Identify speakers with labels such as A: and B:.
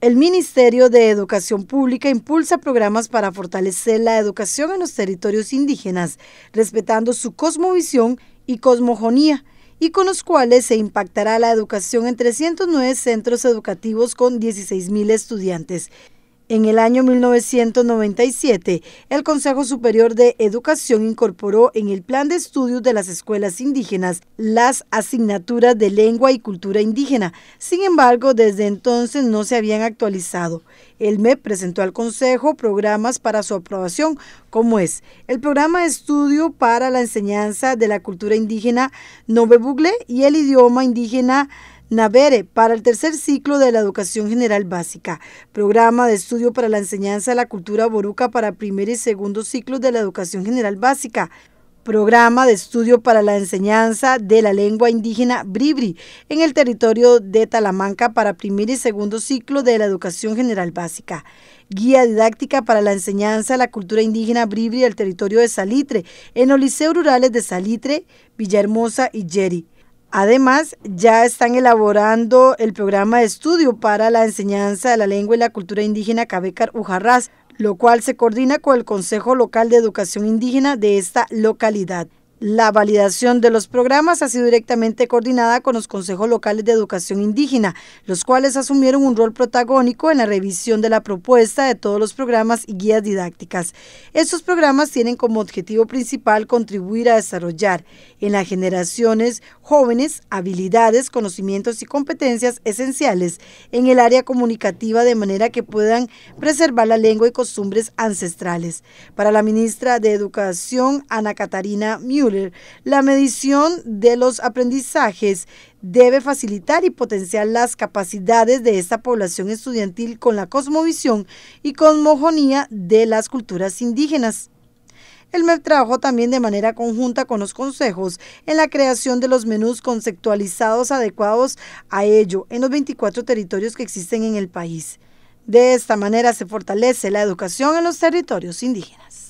A: El Ministerio de Educación Pública impulsa programas para fortalecer la educación en los territorios indígenas, respetando su cosmovisión y cosmogonía, y con los cuales se impactará la educación en 309 centros educativos con 16.000 estudiantes. En el año 1997, el Consejo Superior de Educación incorporó en el plan de estudios de las escuelas indígenas las asignaturas de lengua y cultura indígena. Sin embargo, desde entonces no se habían actualizado. El MEP presentó al Consejo programas para su aprobación, como es el programa de estudio para la enseñanza de la cultura indígena Bugle y el idioma indígena NAVERE para el tercer ciclo de la Educación General Básica, programa de estudio para la enseñanza de la cultura boruca para primer y segundo ciclo de la Educación General Básica, programa de estudio para la enseñanza de la lengua indígena bribri en el territorio de Talamanca para primer y segundo ciclo de la educación general básica, guía didáctica para la enseñanza de la cultura indígena bribri del territorio de Salitre en los liceos rurales de Salitre, Villahermosa y Yeri Además, ya están elaborando el programa de estudio para la enseñanza de la lengua y la cultura indígena Cabecar Ujarrás, lo cual se coordina con el Consejo Local de Educación Indígena de esta localidad. La validación de los programas ha sido directamente coordinada con los consejos locales de educación indígena, los cuales asumieron un rol protagónico en la revisión de la propuesta de todos los programas y guías didácticas. Estos programas tienen como objetivo principal contribuir a desarrollar en las generaciones jóvenes habilidades, conocimientos y competencias esenciales en el área comunicativa de manera que puedan preservar la lengua y costumbres ancestrales. Para la ministra de Educación, Ana Catarina Miu, la medición de los aprendizajes debe facilitar y potenciar las capacidades de esta población estudiantil con la cosmovisión y cosmogonía de las culturas indígenas. El MEP trabajó también de manera conjunta con los consejos en la creación de los menús conceptualizados adecuados a ello en los 24 territorios que existen en el país. De esta manera se fortalece la educación en los territorios indígenas.